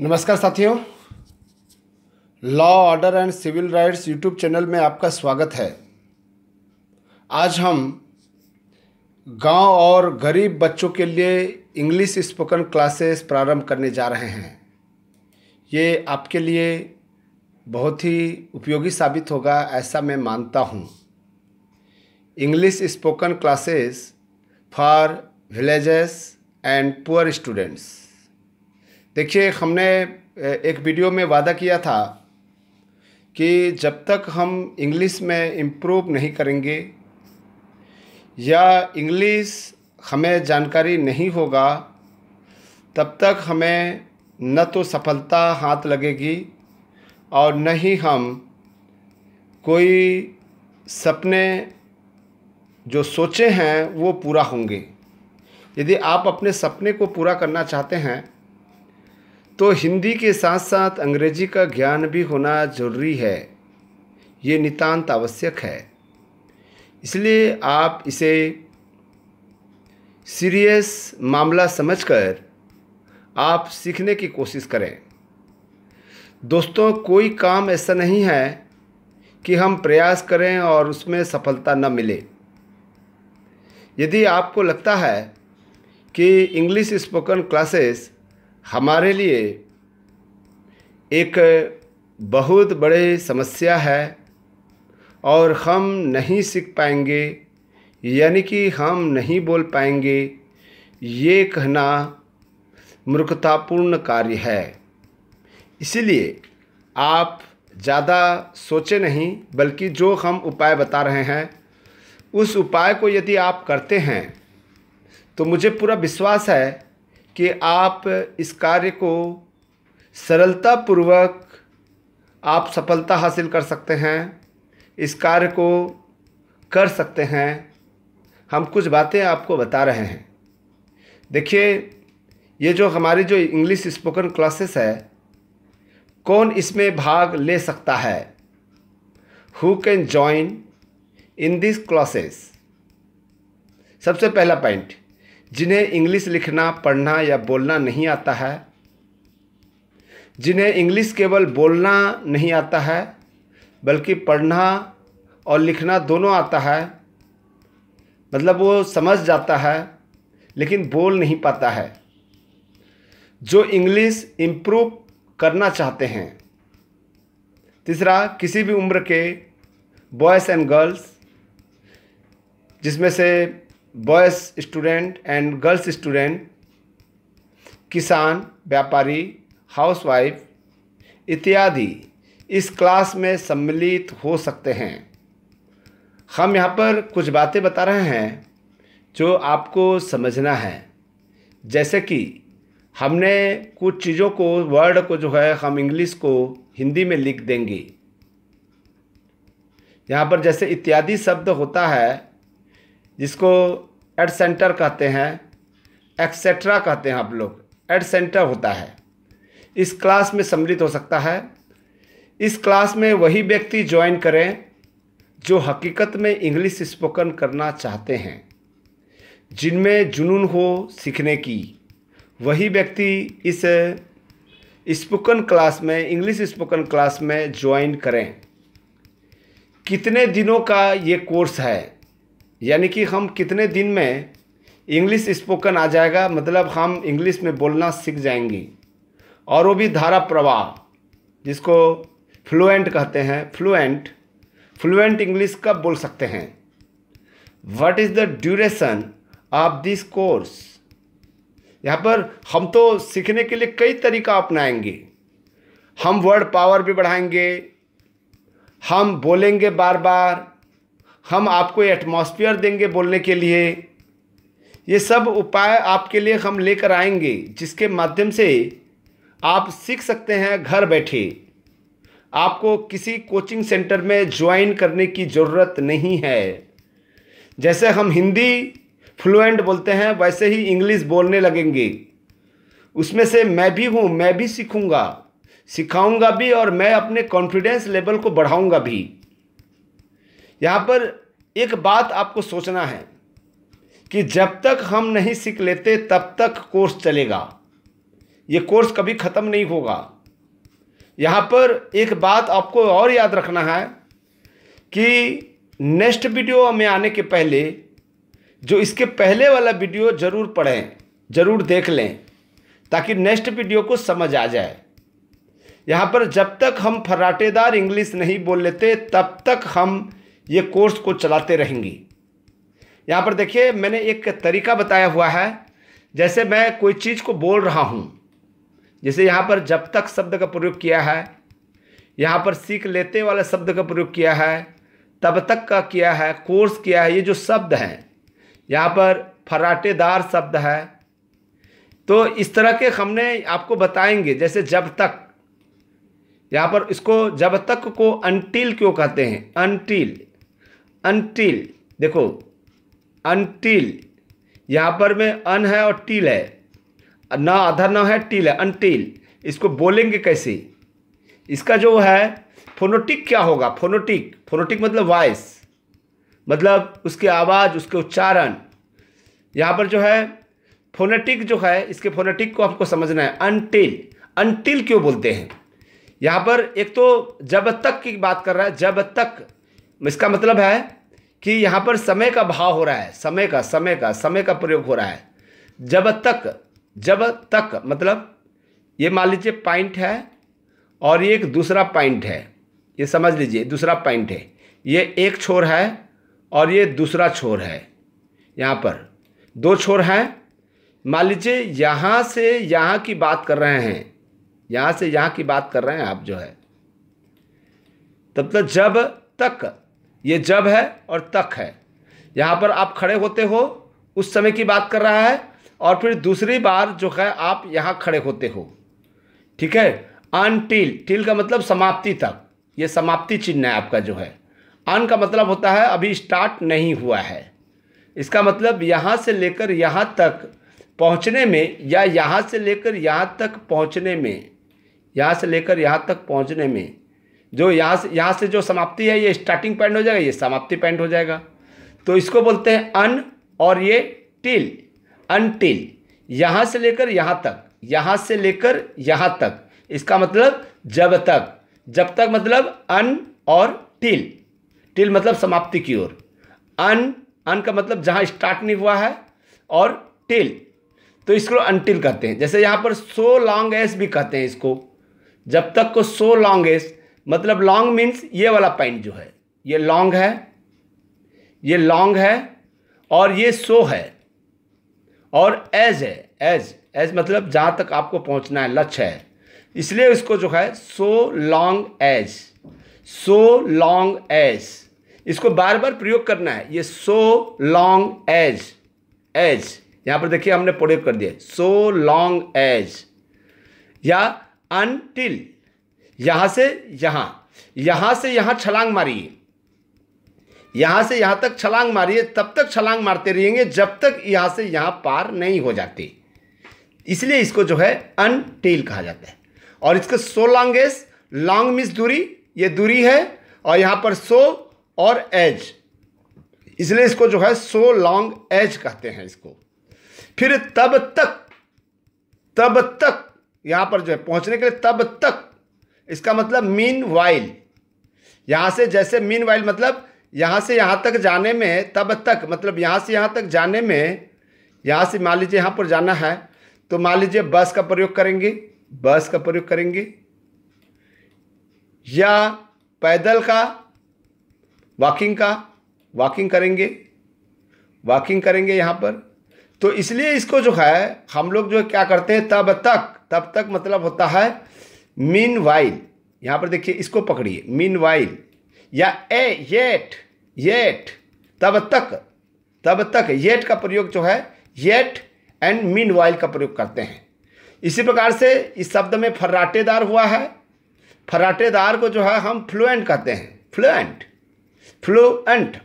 नमस्कार साथियों law order and civil rights YouTube channel में आपका स्वागत है आज हम गांव और गरीब बच्चों के लिए इंग्लिश स्पोकन क्लासेस प्रारंभ करने जा रहे हैं ये आपके लिए बहुत ही उपयोगी साबित होगा ऐसा मैं मानता हूँ English spoken classes for villages and poor students देखिए हमने एक वीडियो में वादा किया था कि जब तक हम इंग्लिश में इम्प्रूव नहीं करेंगे या इंग्लिश हमें जानकारी नहीं होगा तब तक हमें न तो सफलता हाथ लगेगी और न ही हम कोई सपने जो सोचे हैं वो पूरा होंगे यदि आप अपने सपने को पूरा करना चाहते हैं तो हिंदी के साथ साथ अंग्रेजी का ज्ञान भी होना जरूरी है ये नितांत आवश्यक है इसलिए आप इसे सीरियस मामला समझकर आप सीखने की कोशिश करें दोस्तों कोई काम ऐसा नहीं है कि हम प्रयास करें और उसमें सफलता न मिले यदि आपको लगता है कि इंग्लिश स्पोकन क्लासेस हमारे लिए एक बहुत बड़े समस्या है और हम नहीं सीख पाएंगे यानी कि हम नहीं बोल पाएंगे ये कहना मूर्खतापूर्ण कार्य है इसलिए आप ज़्यादा सोचे नहीं बल्कि जो हम उपाय बता रहे हैं उस उपाय को यदि आप करते हैं तो मुझे पूरा विश्वास है कि आप इस कार्य को सरलतापूर्वक आप सफलता हासिल कर सकते हैं इस कार्य को कर सकते हैं हम कुछ बातें आपको बता रहे हैं देखिए ये जो हमारी जो इंग्लिश स्पोकन क्लासेस है कौन इसमें भाग ले सकता है who can join in this classes सबसे पहला पॉइंट जिन्हें इंग्लिश लिखना पढ़ना या बोलना नहीं आता है जिन्हें इंग्लिश केवल बोलना नहीं आता है बल्कि पढ़ना और लिखना दोनों आता है मतलब वो समझ जाता है लेकिन बोल नहीं पाता है जो इंग्लिश इम्प्रूव करना चाहते हैं तीसरा किसी भी उम्र के बॉयज़ एंड गर्ल्स जिसमें से boys student and girls student किसान व्यापारी हाउसवाइफ इत्यादि इस क्लास में सम्मिलित हो सकते हैं हम यहाँ पर कुछ बातें बता रहे हैं जो आपको समझना है जैसे कि हमने कुछ चीज़ों को वर्ड को जो है हम इंग्लिश को हिंदी में लिख देंगे यहाँ पर जैसे इत्यादि शब्द होता है जिसको एड सेंटर कहते हैं एक्सेट्रा कहते हैं आप लोग एड सेंटर होता है इस क्लास में सम्मिलित हो सकता है इस क्लास में वही व्यक्ति ज्वाइन करें जो हकीकत में इंग्लिश स्पोकन करना चाहते हैं जिनमें जुनून हो सीखने की वही व्यक्ति इस स्पोकन क्लास में इंग्लिश स्पोकन क्लास में ज्वाइन करें कितने दिनों का ये कोर्स है यानी कि हम कितने दिन में इंग्लिश स्पोकन आ जाएगा मतलब हम इंग्लिश में बोलना सीख जाएंगे और वो भी धारा प्रवाह जिसको फ्लुएंट कहते हैं फ्लुएंट फ्लुएंट इंग्लिश कब बोल सकते हैं what is the duration of this course यहाँ पर हम तो सीखने के लिए कई तरीका अपनाएंगे हम वर्ड पावर भी बढ़ाएंगे हम बोलेंगे बार बार हम आपको एटमॉस्फेयर देंगे बोलने के लिए ये सब उपाय आपके लिए हम लेकर आएंगे जिसके माध्यम से आप सीख सकते हैं घर बैठे आपको किसी कोचिंग सेंटर में ज्वाइन करने की ज़रूरत नहीं है जैसे हम हिंदी फ्लुएंट बोलते हैं वैसे ही इंग्लिश बोलने लगेंगे उसमें से मैं भी हूँ मैं भी सीखूँगा सिखाऊँगा भी और मैं अपने कॉन्फिडेंस लेवल को बढ़ाऊँगा भी यहाँ पर एक बात आपको सोचना है कि जब तक हम नहीं सीख लेते तब तक कोर्स चलेगा ये कोर्स कभी ख़त्म नहीं होगा यहाँ पर एक बात आपको और याद रखना है कि नेक्स्ट वीडियो में आने के पहले जो इसके पहले वाला वीडियो ज़रूर पढ़ें ज़रूर देख लें ताकि नेक्स्ट वीडियो को समझ आ जाए यहाँ पर जब तक हम फराटेदार इंग्लिश नहीं बोल लेते तब तक हम ये कोर्स को चलाते रहेंगी यहाँ पर देखिए मैंने एक तरीका बताया हुआ है जैसे मैं कोई चीज़ को बोल रहा हूँ जैसे यहाँ पर जब तक शब्द का प्रयोग किया है यहाँ पर सीख लेते वाला शब्द का प्रयोग किया है तब तक का किया है कोर्स किया है ये जो शब्द हैं यहाँ पर फराटेदार शब्द है तो इस तरह के हमने आपको बताएंगे जैसे जब तक यहाँ पर इसको जब तक को अनटिल क्यों कहते हैं अनटिल अनटिल देखो अनटिल यहाँ पर में अन है और टिल है ना आधा न है टिल है अनटिल इसको बोलेंगे कैसे इसका जो है फोनोटिक क्या होगा फोनोटिक फोनोटिक मतलब वॉइस मतलब उसकी आवाज़ उसके उच्चारण यहाँ पर जो है फोनेटिक जो है इसके फोनेटिक को हमको समझना है अनटिल अनटिल क्यों बोलते हैं यहाँ पर एक तो जब तक की बात कर रहा है जब तक इसका मतलब है कि यहाँ पर समय का भाव हो रहा है समय का समय का समय का प्रयोग हो रहा है जब तक जब तक मतलब ये मान लीजिए पॉइंट है और ये एक दूसरा पॉइंट है ये समझ लीजिए दूसरा पॉइंट है ये एक छोर है और ये दूसरा छोर है यहाँ पर दो छोर हैं मान लीजिए यहाँ से यहाँ की बात कर रहे हैं यहाँ से यहाँ की बात कर रहे हैं आप जो है तब तक जब तक ये जब है और तक है यहाँ पर आप खड़े होते हो उस समय की बात कर रहा है और फिर दूसरी बार जो है आप यहाँ खड़े होते हो ठीक है अन टील टिल का मतलब समाप्ति तक ये समाप्ति चिन्ह है आपका जो है अन का मतलब होता है अभी स्टार्ट नहीं हुआ है इसका मतलब यहाँ से लेकर यहाँ तक पहुँचने में या यहाँ से लेकर यहाँ तक पहुँचने में यहाँ से लेकर यहाँ तक पहुँचने में जो यहाँ से यहाँ से जो समाप्ति है ये स्टार्टिंग पॉइंट हो जाएगा ये समाप्ति पॉइंट हो जाएगा तो इसको बोलते हैं अन और ये टिल अन टिल यहाँ से लेकर यहाँ तक यहाँ से लेकर यहाँ तक इसका मतलब जब तक जब तक मतलब अन और टिल टिल मतलब समाप्ति की ओर अन अन का मतलब जहाँ स्टार्ट नहीं हुआ है और टिल तो इसको अनटिल कहते हैं जैसे यहाँ पर सो लॉन्ग एस भी कहते हैं इसको जब तक को सो लॉन्ग एस मतलब लॉन्ग मीन्स ये वाला पैंट जो है ये लॉन्ग है ये लॉन्ग है और ये सो है और एज है एज एज मतलब जहाँ तक आपको पहुँचना है लक्ष्य है इसलिए इसको जो है so long as so long as इसको बार बार प्रयोग करना है ये सो लॉन्ग एज एज यहाँ पर देखिए हमने प्रयोग कर दिया सो लॉन्ग एज या अनटिल यहां से यहां यहां से यहां छलांग मारिए यहां से यहां तक छलांग मारिए तब तक छलांग मारते रहेंगे जब तक यहां से यहां पार नहीं हो जाते इसलिए इसको जो है टेल कहा जाता है और इसका सो लॉन्गेस लॉन्ग मिस दूरी ये दूरी है और यहां पर सो और एज इसलिए इसको जो है सो लॉन्ग एज कहते हैं इसको फिर तब तक तब तक यहां पर जो है पहुंचने के लिए तब तक इसका मतलब मीन वाइल यहाँ से जैसे मीन वाइल मतलब यहाँ से यहाँ तक जाने में तब तक मतलब यहाँ से यहाँ तक जाने में यहाँ से मान लीजिए यहाँ पर जाना है तो मान लीजिए बस का प्रयोग करेंगे बस का प्रयोग करेंगे या पैदल का वॉकिंग का वॉकिंग करेंगे वॉकिंग करेंगे यहाँ पर तो इसलिए इसको जो है हम लोग जो क्या करते हैं तब तक तब तक मतलब होता है मीन वाइल यहाँ पर देखिए इसको पकड़िए मीन वाइल या ए येट येट तब तक तब तक येट का प्रयोग जो है येट एंड मीन वाइल का प्रयोग करते हैं इसी प्रकार से इस शब्द में फर्राटेदार हुआ है फर्राटेदार को जो है हम फ्लुएंट कहते हैं फ्लुएंट फ्लुएंट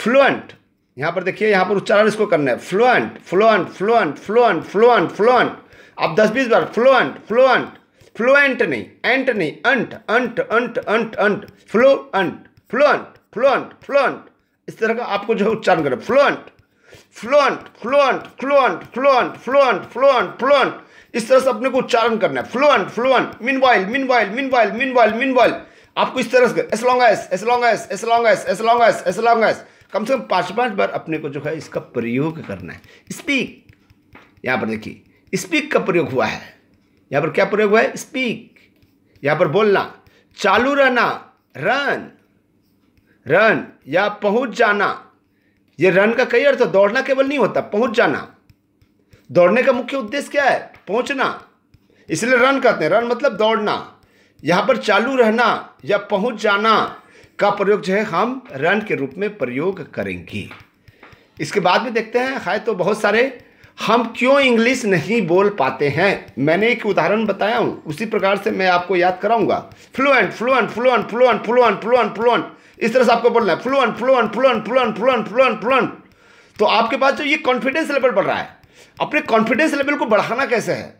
फ्लुएंट यहाँ पर देखिए यहाँ पर उच्चारण इसको करना है fluent fluent fluent fluent fluent fluent आप दस बीस बार फ्लुएंट फ्लुएंट फ्लुएंट नहीं एंट नहीं अंट अंट अंट अंट अंट fluent fluent fluent fluent इस तरह का आपको जो उच्चारण करना fluent fluent fluent fluent fluent fluent fluent fluent इस तरह से अपने को उच्चारण करना है fluent fluent meanwhile meanwhile meanwhile meanwhile meanwhile आपको इस तरह से as long as as long as as long as as long as as long as कम से कम पांच पांच बार अपने को जो है इसका प्रयोग करना है स्पीक यहां पर देखिए स्पीक का प्रयोग हुआ है यहाँ पर क्या प्रयोग हुआ है स्पीक यहाँ पर बोलना चालू रहना रन रन या पहुंच जाना ये रन का कई अर्थ दौड़ना केवल नहीं होता पहुंच जाना दौड़ने का मुख्य उद्देश्य क्या है पहुंचना इसलिए रन कहते हैं रन मतलब दौड़ना यहाँ पर चालू रहना या पहुंच जाना का प्रयोग जो है हम रन के रूप में प्रयोग करेंगे इसके बाद में देखते हैं हाय तो बहुत सारे हम क्यों इंग्लिश नहीं बोल पाते हैं मैंने एक उदाहरण बताया हूँ उसी प्रकार से मैं आपको याद कराऊंगा fluent fluent fluent fluent fluent fluent fluent इस तरह से आपको बोलना है fluent fluent fluent fluent fluent fluent fluent तो आपके पास जो ये कॉन्फिडेंस लेवल बढ़ रहा है अपने कॉन्फिडेंस लेवल को बढ़ाना कैसे है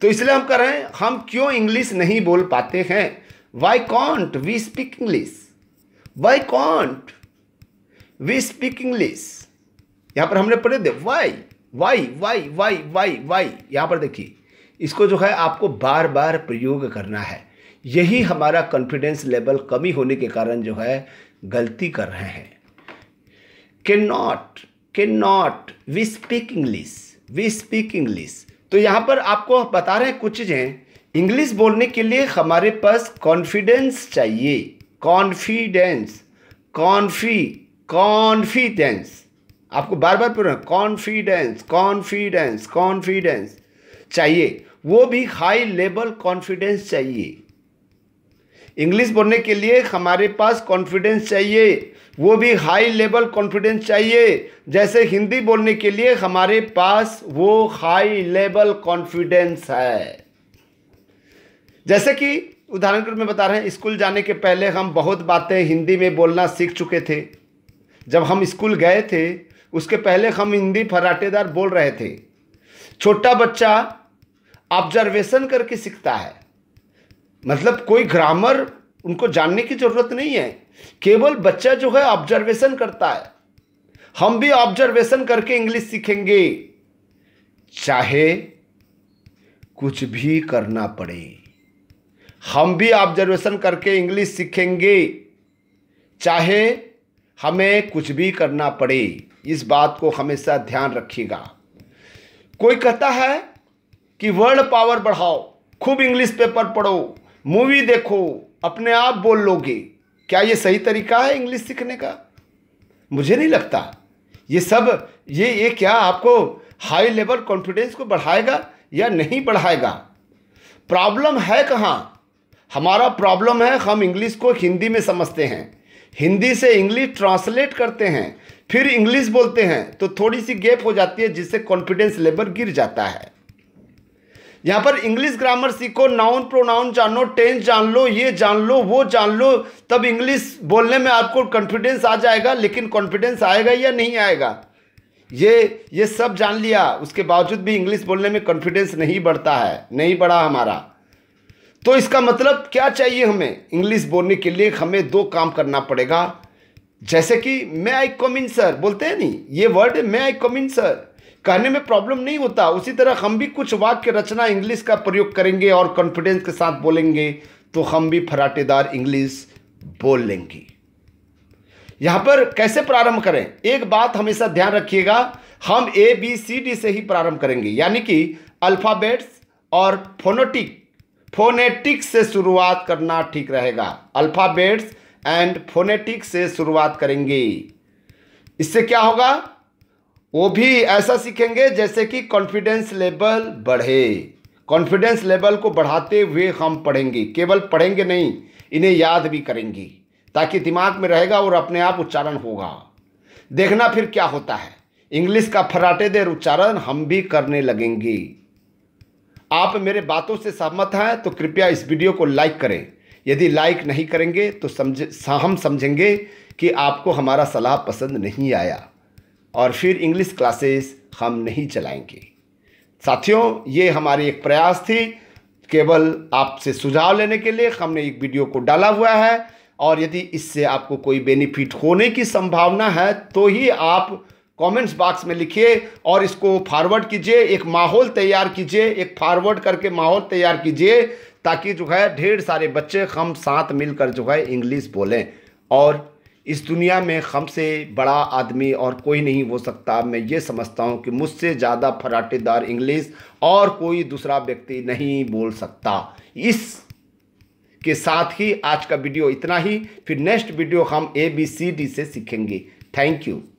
तो इसलिए हम कह रहे हैं हम क्यों इंग्लिश नहीं बोल पाते हैं why can't we speak English why can't we speak English यहां पर हमने पढ़े दे why why why why why why यहाँ पर देखिए इसको जो है आपको बार बार प्रयोग करना है यही हमारा कॉन्फिडेंस लेवल कमी होने के कारण जो है गलती कर रहे हैं cannot cannot we speak English we speak English तो यहाँ पर आपको बता रहे हैं कुछ चीज़ें इंग्लिश बोलने के लिए हमारे पास कॉन्फिडेंस चाहिए कॉन्फिडेंस कॉन्फी कॉन्फिडेंस आपको बार बार पूरा कॉन्फिडेंस कॉन्फिडेंस कॉन्फिडेंस चाहिए वो भी हाई लेवल कॉन्फिडेंस चाहिए इंग्लिश बोलने के लिए हमारे पास कॉन्फिडेंस चाहिए वो भी हाई लेवल कॉन्फिडेंस चाहिए जैसे हिंदी बोलने के लिए हमारे पास वो हाई लेवल कॉन्फिडेंस है जैसे कि उदाहरण के रूप में बता रहे हैं स्कूल जाने के पहले हम बहुत बातें हिंदी में बोलना सीख चुके थे जब हम स्कूल गए थे उसके पहले हम हिंदी फराटेदार बोल रहे थे छोटा बच्चा ऑब्जर्वेशन करके सीखता है मतलब कोई ग्रामर उनको जानने की ज़रूरत नहीं है केवल बच्चा जो है ऑब्जर्वेशन करता है हम भी ऑब्जर्वेशन करके इंग्लिश सीखेंगे चाहे कुछ भी करना पड़े हम भी ऑब्जर्वेशन करके इंग्लिश सीखेंगे चाहे हमें कुछ भी करना पड़े इस बात को हमेशा ध्यान रखिएगा कोई कहता है कि वर्ल्ड पावर बढ़ाओ खूब इंग्लिश पेपर पढ़ो मूवी देखो अपने आप बोल लोगे क्या ये सही तरीका है इंग्लिश सीखने का मुझे नहीं लगता ये सब ये ये क्या आपको हाई लेवल कॉन्फिडेंस को बढ़ाएगा या नहीं बढ़ाएगा प्रॉब्लम है कहाँ हमारा प्रॉब्लम है हम इंग्लिश को हिंदी में समझते हैं हिंदी से इंग्लिश ट्रांसलेट करते हैं फिर इंग्लिश बोलते हैं तो थोड़ी सी गैप हो जाती है जिससे कॉन्फिडेंस लेवल गिर जाता है यहाँ पर इंग्लिश ग्रामर सीखो नाउन प्रोनाउन जान लो टेंस जान लो ये जान लो वो जान लो तब इंग्लिश बोलने में आपको कॉन्फिडेंस आ जाएगा लेकिन कॉन्फिडेंस आएगा या नहीं आएगा ये ये सब जान लिया उसके बावजूद भी इंग्लिश बोलने में कॉन्फिडेंस नहीं बढ़ता है नहीं बढ़ा हमारा तो इसका मतलब क्या चाहिए हमें इंग्लिश बोलने के लिए हमें दो काम करना पड़ेगा जैसे कि मैं आई इन सर बोलते हैं नहीं ये वर्ड है मैं आई इन सर कहने में प्रॉब्लम नहीं होता उसी तरह हम भी कुछ वाक्य रचना इंग्लिश का प्रयोग करेंगे और कॉन्फिडेंस के साथ बोलेंगे तो हम भी फराटेदार इंग्लिश बोल लेंगे यहां पर कैसे प्रारंभ करें एक बात हमेशा ध्यान रखिएगा हम ए बी सी डी से ही प्रारंभ करेंगे यानी कि अल्फ़ाबेट्स और फोनोटिक फोनेटिक से शुरुआत करना ठीक रहेगा अल्फ़ाबेट्स एंड फोनेटिक से शुरुआत करेंगे इससे क्या होगा वो भी ऐसा सीखेंगे जैसे कि कॉन्फिडेंस लेवल बढ़े कॉन्फिडेंस लेवल को बढ़ाते हुए हम पढ़ेंगे केवल पढ़ेंगे नहीं इन्हें याद भी करेंगे ताकि दिमाग में रहेगा और अपने आप उच्चारण होगा देखना फिर क्या होता है इंग्लिश का फराटे देर उच्चारण हम भी करने लगेंगे आप मेरे बातों से सहमत हैं तो कृपया इस वीडियो को लाइक करें यदि लाइक नहीं करेंगे तो समझ हम समझेंगे कि आपको हमारा सलाह पसंद नहीं आया और फिर इंग्लिश क्लासेस हम नहीं चलाएंगे साथियों ये हमारी एक प्रयास थी केवल आपसे सुझाव लेने के लिए हमने एक वीडियो को डाला हुआ है और यदि इससे आपको कोई बेनिफिट होने की संभावना है तो ही आप कमेंट्स बॉक्स में लिखिए और इसको फॉरवर्ड कीजिए एक माहौल तैयार कीजिए एक फॉरवर्ड करके माहौल तैयार कीजिए ताकि जो है ढेर सारे बच्चे हम साथ मिलकर जो है इंग्लिश बोलें और इस दुनिया में हमसे बड़ा आदमी और कोई नहीं हो सकता मैं ये समझता हूँ कि मुझसे ज़्यादा फराटेदार इंग्लिश और कोई दूसरा व्यक्ति नहीं बोल सकता इस के साथ ही आज का वीडियो इतना ही फिर नेक्स्ट वीडियो हम ए बी सी डी से सीखेंगे थैंक यू